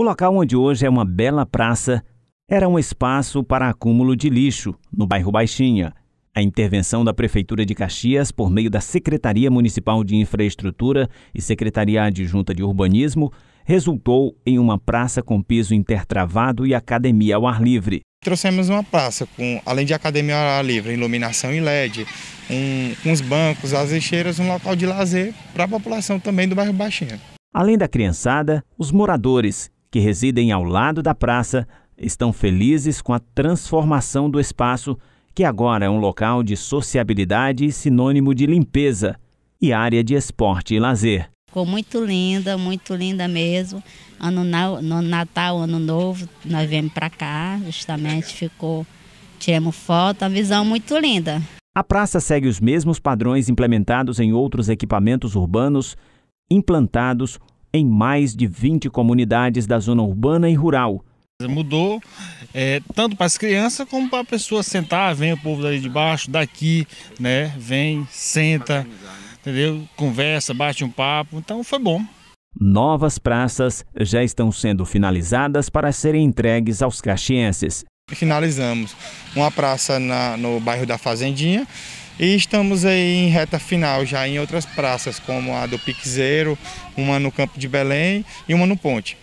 O local onde hoje é uma bela praça era um espaço para acúmulo de lixo, no bairro Baixinha. A intervenção da Prefeitura de Caxias, por meio da Secretaria Municipal de Infraestrutura e Secretaria Adjunta de Urbanismo, resultou em uma praça com piso intertravado e academia ao ar livre. Trouxemos uma praça com, além de academia ao ar livre, iluminação em LED, uns bancos, as lixeiras, um local de lazer para a população também do bairro Baixinha. Além da criançada, os moradores que residem ao lado da praça estão felizes com a transformação do espaço, que agora é um local de sociabilidade e sinônimo de limpeza, e área de esporte e lazer. Ficou muito linda, muito linda mesmo. Ano no Natal, Ano Novo, nós viemos para cá, justamente ficou, tiramos foto, a visão muito linda. A praça segue os mesmos padrões implementados em outros equipamentos urbanos implantados em mais de 20 comunidades da zona urbana e rural. Mudou é, tanto para as crianças como para a pessoa sentar, vem o povo dali de baixo, daqui, né? Vem, senta, entendeu? Conversa, bate um papo, então foi bom. Novas praças já estão sendo finalizadas para serem entregues aos caxienses. Finalizamos uma praça na, no bairro da Fazendinha e estamos aí em reta final já em outras praças, como a do Piquezeiro, uma no Campo de Belém e uma no Ponte.